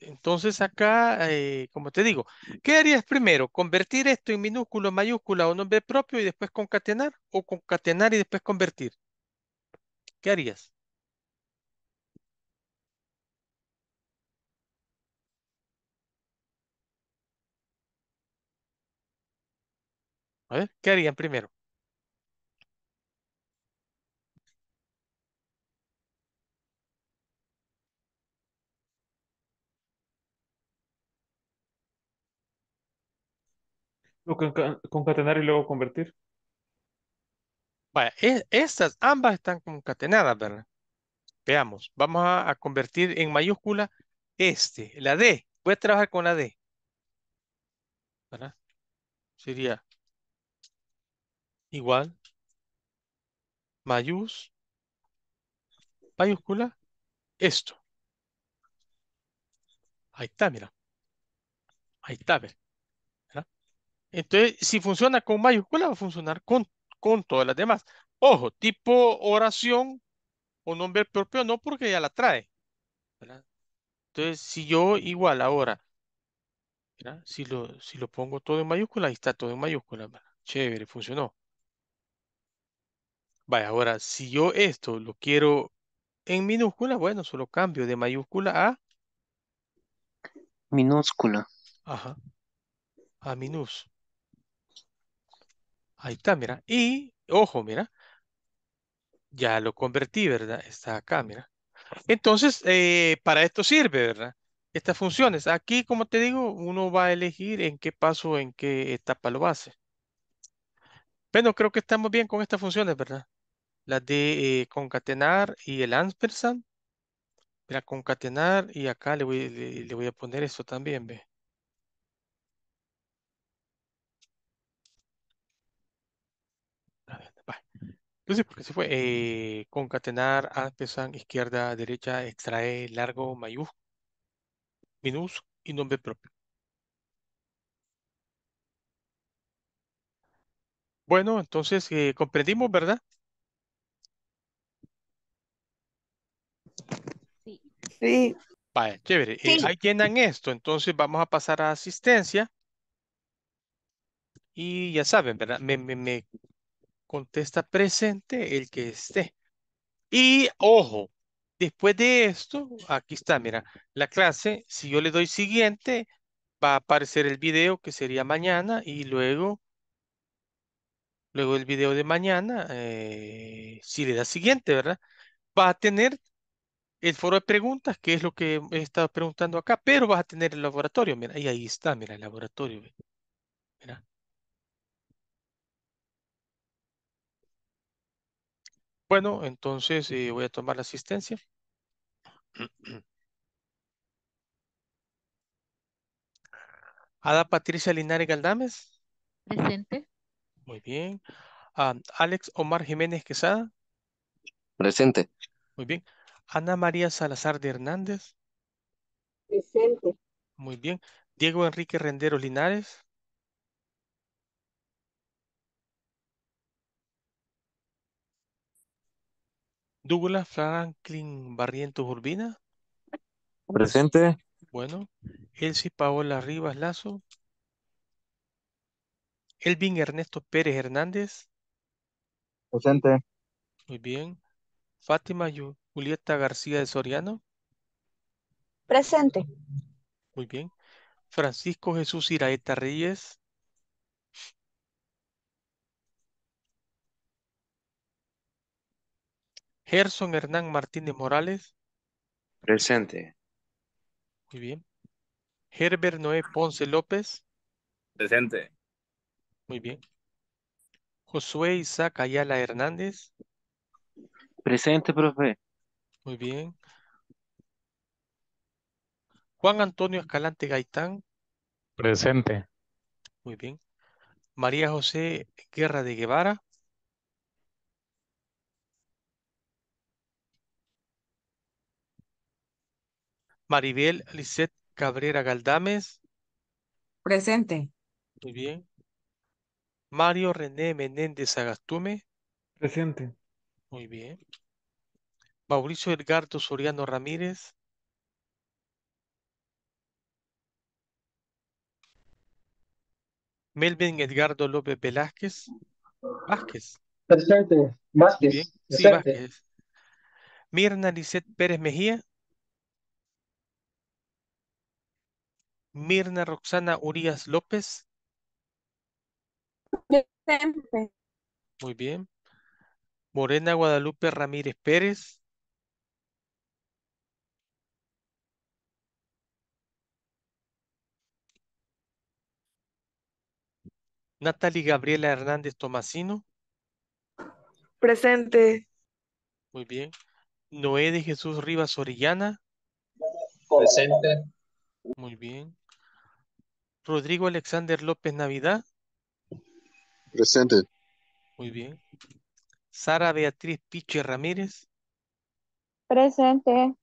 Entonces acá, eh, como te digo, ¿qué harías primero? ¿Convertir esto en minúsculo, mayúscula o nombre propio y después concatenar? ¿O concatenar y después convertir? ¿Qué harías? A ver, ¿qué harían primero? concatenar y luego convertir. Vaya, e, estas ambas están concatenadas, ¿verdad? Veamos, vamos a, convertir en mayúscula este, la D. Voy a trabajar con la D. ¿Verdad? Sería igual mayús mayúscula esto. Ahí está, mira. Ahí está, ver. Entonces, si funciona con mayúscula, va a funcionar con, con todas las demás. Ojo, tipo oración o nombre propio no, porque ya la trae. Entonces, si yo igual ahora, si lo, si lo pongo todo en mayúscula, ahí está todo en mayúscula. Chévere, funcionó. Vaya, ahora, si yo esto lo quiero en minúscula, bueno, solo cambio de mayúscula a... Minúscula. Ajá. A minúscula. Ahí está, mira. Y, ojo, mira. Ya lo convertí, ¿verdad? Está acá, mira. Entonces, eh, para esto sirve, ¿verdad? Estas funciones. Aquí, como te digo, uno va a elegir en qué paso, en qué etapa lo hace. Bueno, creo que estamos bien con estas funciones, ¿verdad? Las de eh, concatenar y el ansperson. Mira, concatenar y acá le voy, voy a poner esto también, ¿ves? Entonces, pues sé por se fue. Eh, concatenar, pesan, izquierda, derecha, extrae, largo, mayúsculo, minúsculo y nombre propio. Bueno, entonces eh, comprendimos, ¿verdad? Sí. sí. Vale, chévere. Eh, ahí llenan esto. Entonces vamos a pasar a asistencia. Y ya saben, ¿verdad? Me, me, me contesta presente el que esté. Y ojo, después de esto, aquí está, mira, la clase, si yo le doy siguiente, va a aparecer el video que sería mañana y luego, luego el video de mañana, eh, si le da siguiente, ¿verdad? Va a tener el foro de preguntas, que es lo que he estado preguntando acá, pero vas a tener el laboratorio, mira, y ahí está, mira, el laboratorio, mira. Bueno, entonces eh, voy a tomar la asistencia. Ada Patricia Linares Galdames. Presente. Muy bien. Ah, Alex Omar Jiménez Quesada. Presente. Muy bien. Ana María Salazar de Hernández. Presente. Muy bien. Diego Enrique Rendero Linares. Douglas Franklin Barrientos Urbina. Presente. Bueno. Elsie Paola Rivas Lazo. Elvin Ernesto Pérez Hernández. Presente. Muy bien. Fátima Julieta García de Soriano. Presente. Muy bien. Francisco Jesús Iraeta Reyes. Gerson Hernán Martínez Morales. Presente. Muy bien. Herbert Noé Ponce López. Presente. Muy bien. Josué Isaac Ayala Hernández. Presente, profe. Muy bien. Juan Antonio Escalante Gaitán. Presente. Muy bien. María José Guerra de Guevara. Maribel Lisset Cabrera Galdames. Presente. Muy bien. Mario René Menéndez Agastume. Presente. Muy bien. Mauricio Edgardo Soriano Ramírez. Melvin Edgardo López Velázquez. Vázquez. Presente. Vázquez. Mirna Lisset Pérez Mejía. Mirna Roxana Urias López. Presente. Muy bien. Morena Guadalupe Ramírez Pérez. Natalie Gabriela Hernández Tomasino. Presente. Muy bien. Noé de Jesús Rivas Orellana. Presente. Muy bien. Rodrigo Alexander López Navidad. Presente. Muy bien. Sara Beatriz Piche Ramírez. Presente.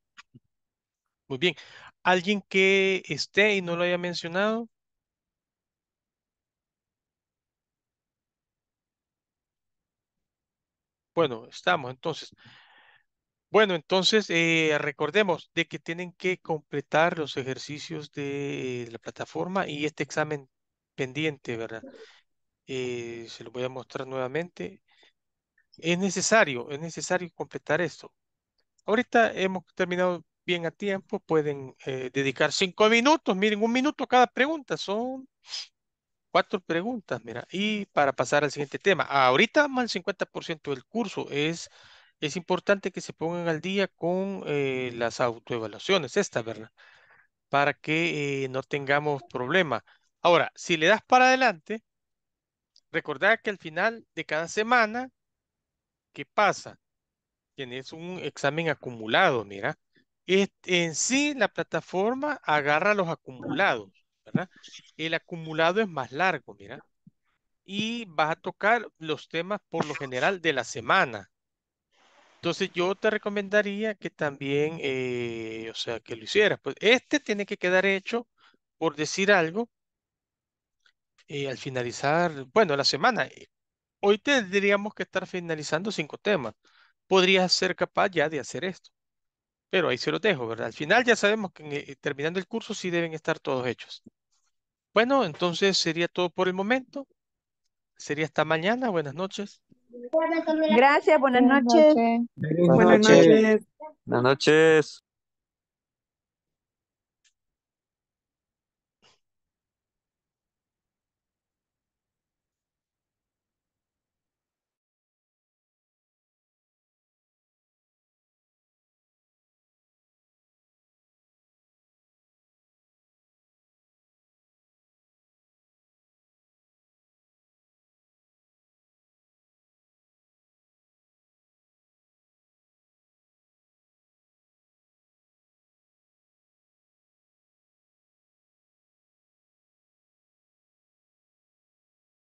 Muy bien. ¿Alguien que esté y no lo haya mencionado? Bueno, estamos entonces. Bueno, entonces eh, recordemos de que tienen que completar los ejercicios de, la plataforma y este examen pendiente, ¿verdad? Eh, se lo voy a mostrar nuevamente. Es necesario, es necesario completar esto. Ahorita hemos terminado bien a tiempo, pueden eh, dedicar cinco minutos, miren, un minuto cada pregunta, son cuatro preguntas, mira, y para pasar al siguiente tema. Ahorita más el 50% del curso es es importante que se pongan al día con eh, las autoevaluaciones, esta ¿verdad? Para que eh, no tengamos problemas. Ahora, si le das para adelante, recordad que al final de cada semana, ¿qué pasa? Tienes un examen acumulado, mira. en sí, la plataforma agarra los acumulados, ¿verdad? El acumulado es más largo, mira. Y vas a tocar los temas por lo general de la semana. Entonces yo te recomendaría que también, eh, o sea, que lo hicieras. Pues este tiene que quedar hecho por decir algo eh, al finalizar, bueno, la semana. Eh, hoy tendríamos que estar finalizando cinco temas. Podrías ser capaz ya de hacer esto. Pero ahí se los dejo, ¿verdad? Al final ya sabemos que terminando el curso sí deben estar todos hechos. Bueno, entonces sería todo por el momento. Sería hasta mañana. Buenas noches. Gracias, buenas noches. Buenas noches. Buenas noches.